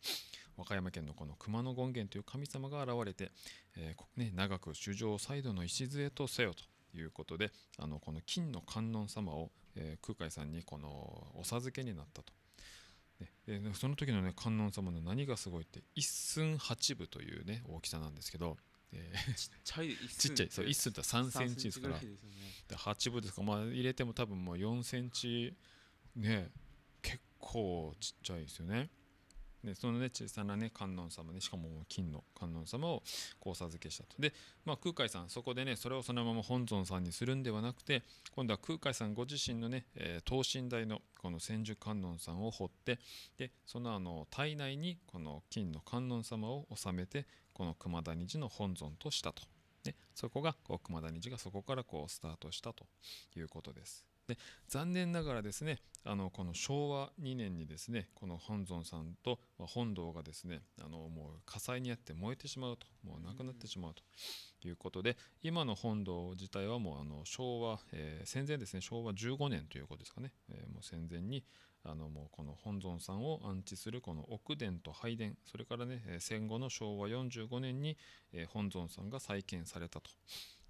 和歌山県のこの熊野権現という神様が現れて、えー、ね、長く衆生を再度の礎とせよということであのこの金の観音様を、えー、空海さんにこのお授けになったとね、その時のね観音様の何がすごいって一寸八分というね大きさなんですけど、えー、ちっちゃい <laughs> ちっちゃいそう一寸って3センチですから八、ね、分ですかまあ入れても多分もう4センチね結構ちっちゃいですよね。でそのね小さなね観音様ねしかも金の観音様をこう授けしたとで、まあ、空海さんそこでねそれをそのまま本尊さんにするんではなくて今度は空海さんご自身のね、えー、等身大のこの千手観音さんを掘ってでそのあの体内にこの金の観音様を収めてこの熊谷寺の本尊としたと。ね、そこがこう熊谷寺がそこからこうスタートしたということです。で残念ながらですねあのこの昭和2年にですねこの本尊さんと本堂がですねあのもう火災にあって燃えてしまうともうなくなってしまうということで今の本堂自体はもうあの昭和、えー、戦前ですね昭和15年ということですかね、えー、もう戦前にあのもうこの本尊さんを安置するこの奥殿と拝殿それからね戦後の昭和45年に本尊さんが再建されたと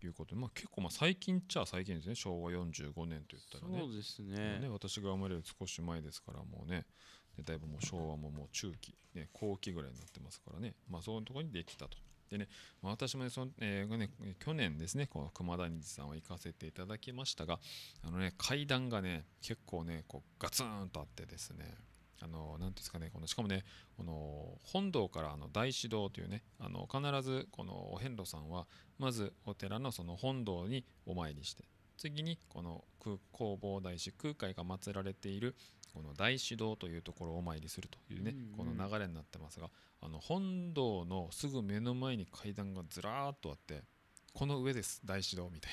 いうことで、まあ、結構まあ最近っちゃ最近ですね昭和45年といったらねそうですねね私が生まれる少し前ですからもうねだいぶもう昭和ももう中期、ね、後期ぐらいになってますからね、まあ、そんところにできたと。でね、まあ、私もその、えー、ね、去年ですね、この熊谷さんは行かせていただきましたが、あのね、階段がね、結構ね、こうガツンとあってですね、あのなんですかねこのしかもねこの本堂からあの大師堂というねあの必ずこのお遍路さんはまずお寺のその本堂にお参りして次にこの空工房大師空海が祀られているこの大師堂というところをお参りするというね、この流れになってますがあの本堂のすぐ目の前に階段がずらーっとあってこの上です大師堂みたい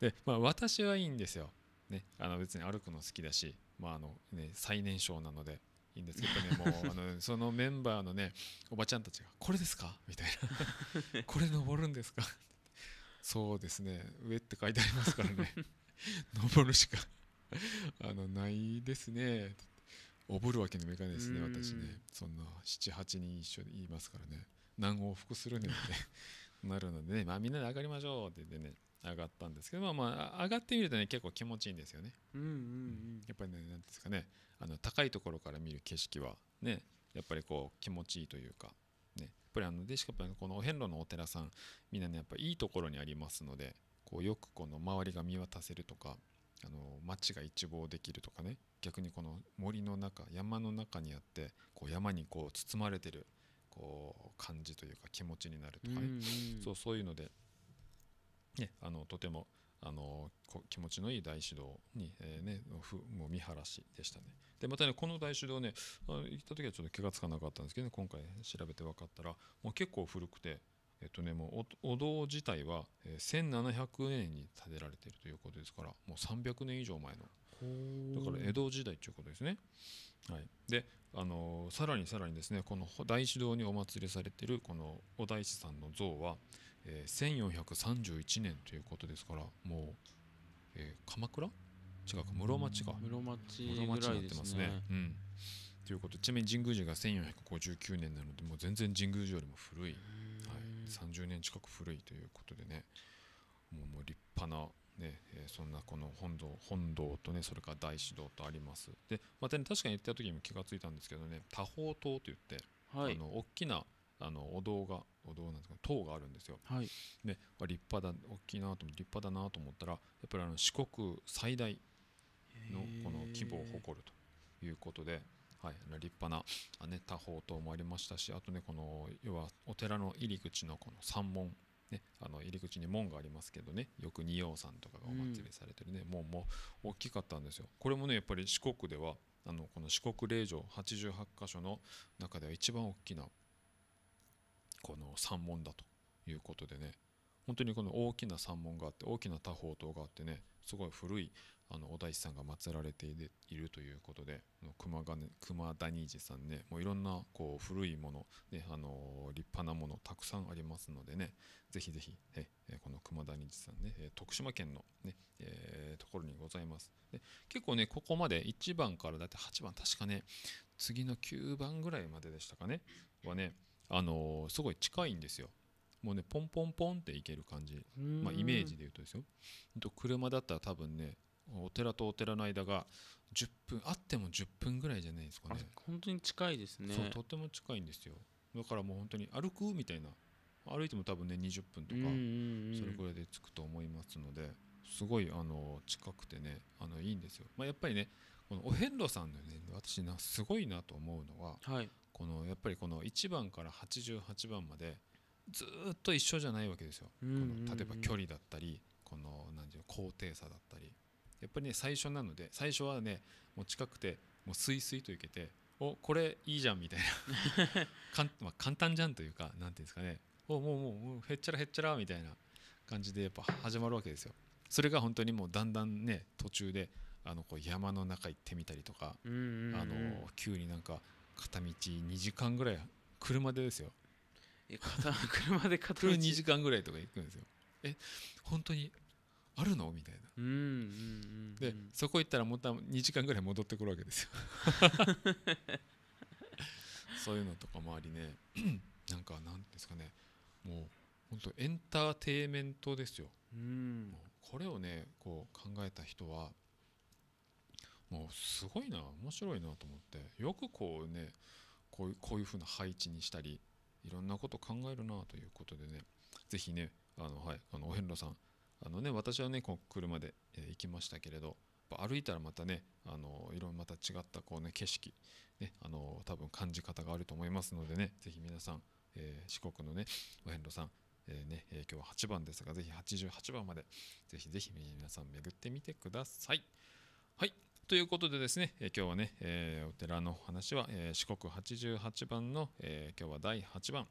な <laughs> でまあ私はいいんですよねあの別に歩くの好きだしまああのね、最年少なのでいいんですけどねもう <laughs> あのそのメンバーのねおばちゃんたちが「これですか?」みたいな「<laughs> これ登るんですか?」そうですね上って書いてありますからね登るしかあのないですねおぶるわけにもいかないですね私ねそんな78人一緒にいますからね何往復するにもてなるのでね、まあ、みんなで上がりましょうって言ってね上がったんですけど、まあ、まあ上がってみるとね結構気持ちいいんですよね。うんうんやっぱりね何ですかねあの高いところから見る景色はねやっぱりこう気持ちいいというか、ね、やっぱりあのでしかもこのお遍路のお寺さんみんなねやっぱいいところにありますのでこうよくこの周りが見渡せるとかあの街が一望できるとかね逆にこの森の中山の中にあってこう山にこう包まれてるこう感じというか気持ちになるとかね、そうそういうのでね、あのとてもあの気持ちのいい大指導に、えー、ね、もう見晴らしでしたね。でまたねこの大指導ね行った時はちょっと気が付かなかったんですけど、ね、今回調べて分かったらもう結構古くて。えっとね、もうお堂自体は1700年に建てられているということですからもう300年以上前のだから江戸時代ということですね、はい、であのさらにさらにですねこの大師堂にお祭りされているこのお大師さんの像はえ1431年ということですからもう、えー、鎌倉違うか室町か室町室町になってますね。うんということちなみに神宮寺が1459年なのでもう全然神宮寺よりも古い、はい、30年近く古いということでねもうもう立派なね、えー、そんなこの本堂本堂とねそれから大師堂とありますでまたね確かに言った時にも気が付いたんですけどね多宝塔といって、はい、あの大きなあのお堂がお堂なんですか塔があるんですよ、はい、で立派だ大きいなと立派だなと思ったらやっぱりあの四国最大のこの規模を誇るということで、はい、立派な、ね、多宝塔もありましたしあとねこの要はお寺の入り口のこの三門ね、あの入り口に門がありますけどねよく仁王さんとかがお祭りされてるね、うん、門も大きかったんですよこれもねやっぱり四国ではあのこの四国霊場88箇所の中では一番大きなこの山門だということでね本当にこの大きな山門があって大きな多宝塔があってねすごい古いあのお大師さんが祀られているということで熊金熊谷寺さんねもういろんなこう古いもの、ね、あの立派なものたくさんありますのでねぜひぜひえこの熊谷寺さんね徳島県のね、えー、ところにございますで結構ねここまで1番からだって8番確かね次の9番ぐらいまででしたかねはねあのすごい近いんですよもうねポンポンポンっていける感じ、まあ、イメージで言うとですよ車だったら多分ねお寺とお寺の間が10分あっても10分ぐらいじゃないですかね本当に近いですねとても近いんですよだからもう本当に歩くみたいな歩いても多分ね20分とかそれぐらいで着くと思いますのですごいあの近くてねあのいいんですよ、まあ、やっぱりねこのお遍路さんのね私なすごいなと思うのは、はい、このやっぱりこの1番から88番までずっと一緒じゃないわけですよ、この例えば距離だったりこの何ていう高低差だったりやっぱりね最初なので最初はねもう近くてもうスイスイといけておこれいいじゃんみたいな <laughs> かん、まあ、簡単じゃんというか何ていうんですかねおもうもうもうへっちゃらへっちゃらみたいな感じでやっぱ始まるわけですよそれが本当にもうだんだんね途中であのこう山の中行ってみたりとか、あの急になんか片道2時間ぐらい車でですよえ <laughs> 車で片道2時間ぐらいとか行くんですよえ本当にあるのみたいな、でそこ行ったらまた2時間ぐらい戻ってくるわけですよ <laughs> そういうのとかもありね <clears throat> なんかなんですかねもう本当エンターテイメントですよ、うん、これをねこう考えた人はもうすごいな面白いなと思ってよくこうねこういうこうう風な配置にしたりいろんなこと考えるなということでね是非ねあの、はい、あのお遍路さんあのね私はねこう車で、え行きましたけれど歩いたらまたねあのいろんなまた違ったこうね景色ねあの多分感じ方があると思いますのでね是非皆さん、えー、四国のねお遍路さんえー、ね、え今日は8番ですが、ぜひ88番まで、ぜひぜひ皆さん巡ってみてください。はい、ということでですね、え今日はね、えお寺の話は、え四国88番の、え今日は第8番、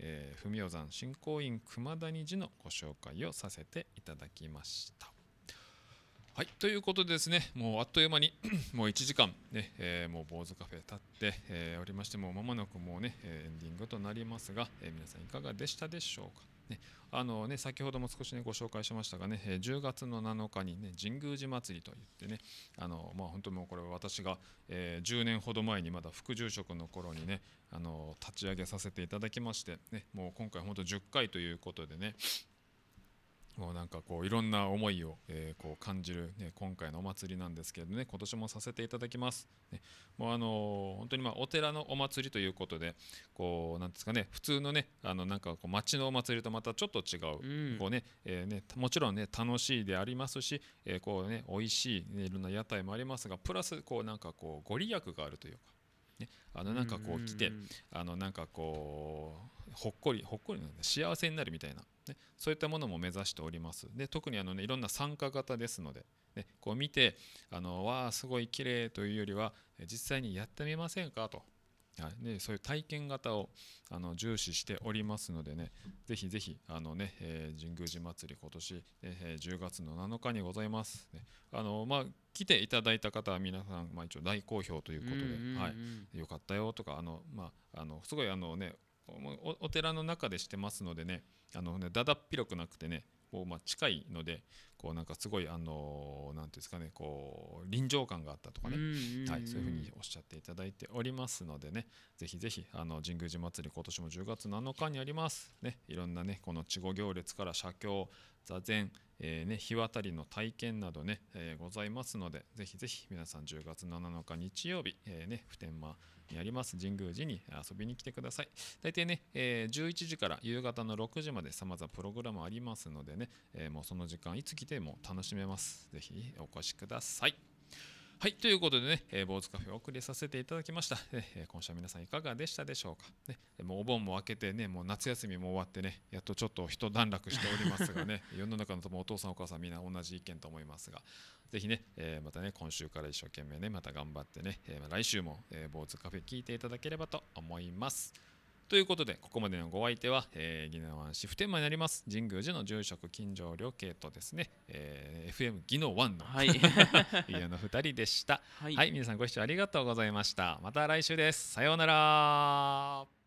えー、文雄山信仰院熊谷寺のご紹介をさせていただきました。はいということでですねもうあっという間に <clears throat> もう1時間ね、えー、もう坊主カフェ立って、えー、おりましてもう間もなくもうねエンディングとなりますが、えー、皆さんいかがでしたでしょうか。ねあのね、先ほども少し、ね、ご紹介しましたがね、え10月の7日に、ね、神宮寺祭りといってね、あのまあ、本当もうこれ私が、えー、10年ほど前にまだ副住職の頃にね、あの立ち上げさせていただきまして、ね、もう今回本当10回ということでね、もうなんかこういろんな思いを、えー、こう感じる、ね、今回のお祭りなんですけどね今年もさせていただきます、ね、もうあのー、本当にまあお寺のお祭りということでこうなんですかね普通のねあのなんかこう町のお祭りとまたちょっと違ううん、こうねえーね、もちろんね楽しいでありますし、えー、こうね美味しい、ね、いろんな屋台もありますがプラスこうなんかこうご利益があるというか。ね、あのなんかこう来て、あのなんかこうほっこりほっこりなんだ幸せになるみたいなね、そういったものも目指しておりますで特にあの、ね、いろんな参加型ですので、ね、こう見てあのわあすごい綺麗というよりは実際にやってみませんかと、はいね、そういう体験型をあの重視しておりますのでねぜひぜひあのね、えー、神宮寺祭り今年、えー、10月の7日にございます、ねあのまあ、来ていただいた方は皆さん、まあ、一応大好評ということで、はい、よかったよとかあの、まあ、あのすごいあの、ね、お寺の中でしてますのでねあのねだだっ広くなくてねうまあ近いのでこうなんかすごいあのていうんですかねこう臨場感があったとかねはいそういうふうにおっしゃっていただいておりますのでねぜひぜひあの神宮寺祭り今年も10月7日にありますねいろんなねこの稚語行列から写経座禅えーね、日渡りの体験などね、えー、ございますのでぜひぜひ皆さん10月7日日曜日、えーね、普天間やります。神宮寺に遊びに来てください。大体ね、えー、11時から夕方の6時まで様々プログラムありますのでね、えー、もうその時間いつ来ても楽しめます。ぜひお越しください。はい、ということでね、えー、坊主カフェをお送りさせていただきました。えー、今週は皆さんいかがでしたでしょうか。ね、もうお盆も明けてね、もう夏休みも終わってね、やっとちょっと一段落しておりますがね、<laughs> 世の中のともお父さんお母さんみんな同じ意見と思いますが、ぜひね、えー、またね、今週から一生懸命ね、また頑張ってね、えー、来週も、えー、坊主カフェ聞いていただければと思います。ということで、ここまでのご相手は、えー、宜野湾市普天間になります、神宮寺の住職、金城良慶とですね、えー、FM 宜ワンの、はい、家 <laughs> の二人でした、はい、はい。皆さんご視聴ありがとうございました。また来週です。さようなら。